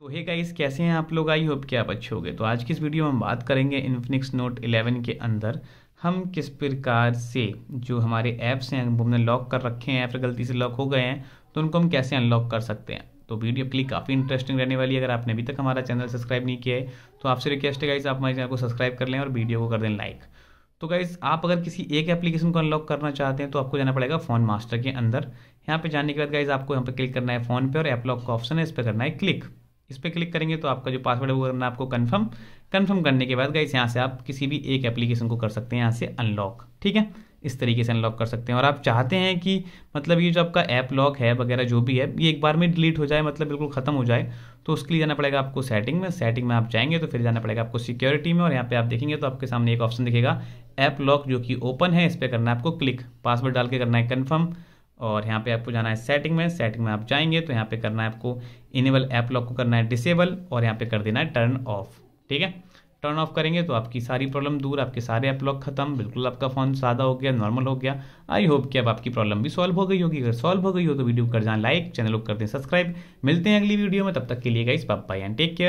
तो hey guys कैसे हैं आप लोग आई होप कि आप अच्छे हो तो आज की इस वीडियो में हम बात करेंगे इन्फिनिक्स नोट 11 के अंदर हम किस प्रकार से जो हमारे ऐप्स हैं हमने लॉक कर रखे हैं या फिर गलती से लॉक हो गए हैं तो उनको हम कैसे अनलॉक कर सकते हैं तो वीडियो के लिए काफ़ी इंटरेस्टिंग रहने वाली है अगर आपने अभी तक हमारा चैनल सब्सक्राइब नहीं किया है तो आपसे रिक्वेस्ट है गाइज़ आप हमारे चैनल को सब्सक्राइब कर लें और वीडियो को कर दें लाइक तो गाइज आप अगर किसी एक एप्लीकेशन को अनलॉक करना चाहते हैं तो आपको जाना पड़ेगा फ़ोन मास्टर के अंदर यहाँ पे जाने के बाद गाइज आपको यहाँ पे क्लिक करना है फ़ोन पे और ऐप लॉक का ऑप्शन है इस पर करना है क्लिक इस पर क्लिक करेंगे तो आपका जो पासवर्ड है वो करना आपको कन्फर्म कन्फर्म करने के बाद गाइस यहाँ से आप किसी भी एक एप्लीकेशन को कर सकते हैं यहाँ से अनलॉक ठीक है इस तरीके से अनलॉक कर सकते हैं और आप चाहते हैं कि मतलब ये जो आपका ऐप लॉक है वगैरह जो भी है ये एक बार में डिलीट हो जाए मतलब बिल्कुल ख़त्म हो जाए तो उसके लिए जाना पड़ेगा आपको सेटिंग में सेटिंग में आप जाएंगे तो फिर जाना पड़ेगा आपको सिक्योरिटी में और यहाँ पे आप देखेंगे तो आपके सामने एक ऑप्शन दिखेगा ऐप लॉक जो कि ओपन है इस पर करना है आपको क्लिक पासवर्ड डाल के करना है कन्फर्म और यहाँ पे आपको जाना है सेटिंग में सेटिंग में आप जाएंगे तो यहाँ पे करना है आपको इनेबल ऐप लॉक को करना है डिसेबल और यहाँ पे कर देना है टर्न ऑफ ठीक है टर्न ऑफ करेंगे तो आपकी सारी प्रॉब्लम दूर आपके सारे ऐप लॉक खत्म बिल्कुल आपका फ़ोन सादा हो गया नॉर्मल हो गया आई होप कि अब आपकी प्रॉब्लम भी सॉल्व हो गई होगी अगर सॉल्व हो गई हो तो वीडियो कर जाए लाइक चैनल को कर दें सब्सक्राइब मिलते हैं अगली वीडियो में तब तक के लिए guys bye and take care